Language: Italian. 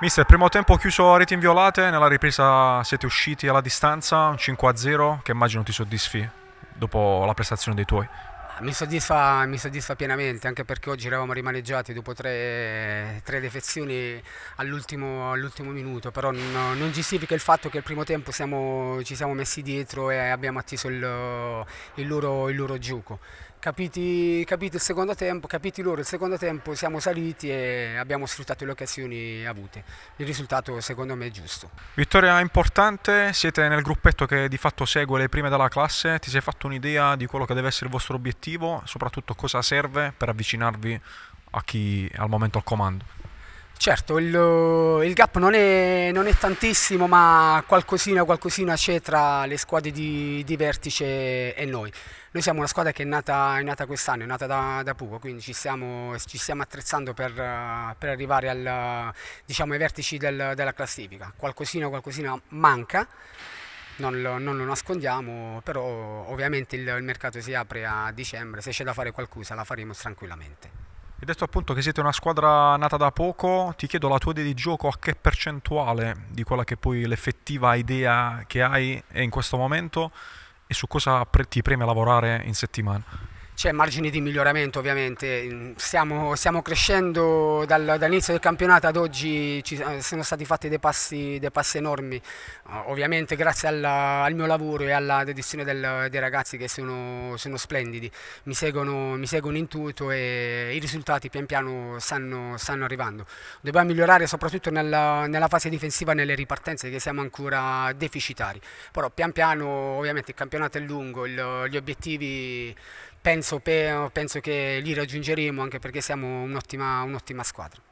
Mister, primo tempo chiuso a reti inviolate, nella ripresa siete usciti alla distanza, un 5-0 che immagino ti soddisfi dopo la prestazione dei tuoi. Ah, mi soddisfa, mi soddisfa, pienamente, anche perché oggi eravamo rimaneggiati dopo tre, tre defezioni all'ultimo, all minuto, però non, non, giustifica il fatto che il primo tempo siamo, ci siamo messi dietro e abbiamo atteso il, il, loro, il loro gioco. Capiti, capiti, il secondo tempo, capiti loro il secondo tempo, siamo saliti e abbiamo sfruttato le occasioni avute. Il risultato secondo me è giusto. Vittoria importante, siete nel gruppetto che di fatto segue le prime della classe, ti sei fatto un'idea di quello che deve essere il vostro obiettivo, soprattutto cosa serve per avvicinarvi a chi è al momento al comando? Certo, il, eh, il gap non è, non è, tantissimo, ma qualcosina, qualcosina c'è tra le squadre di, di, vertice e noi. Noi siamo una squadra che è nata, nata quest'anno, è nata da, da Pugo, quindi ci stiamo, ci stiamo attrezzando per, eh, per arrivare al, diciamo, ai vertici del, della classifica. Qualcosina, qualcosina manca, non lo, non lo, nascondiamo, però ovviamente il, il mercato si apre a dicembre, se c'è da fare qualcosa la faremo tranquillamente. Hai detto appunto che siete una squadra nata da poco, ti chiedo la tua idea di gioco a che percentuale di quella che poi l'effettiva idea che hai è in questo momento e su cosa pre ti preme lavorare in settimana? c'è margine di miglioramento ovviamente, stiamo, stiamo crescendo dal, dall'inizio del campionato ad oggi ci eh, sono stati fatti dei passi, dei passi enormi, eh, ovviamente grazie alla, al mio lavoro e alla dedizione del, dei ragazzi che sono, sono splendidi, mi seguono, mi seguono, in tutto e i risultati pian piano stanno, stanno arrivando. Dobbiamo migliorare soprattutto nella, nella fase difensiva nelle ripartenze che siamo ancora deficitari, però pian piano ovviamente il campionato è lungo, il, gli obiettivi penso, penso che li raggiungeremo anche perché siamo un'ottima un squadra.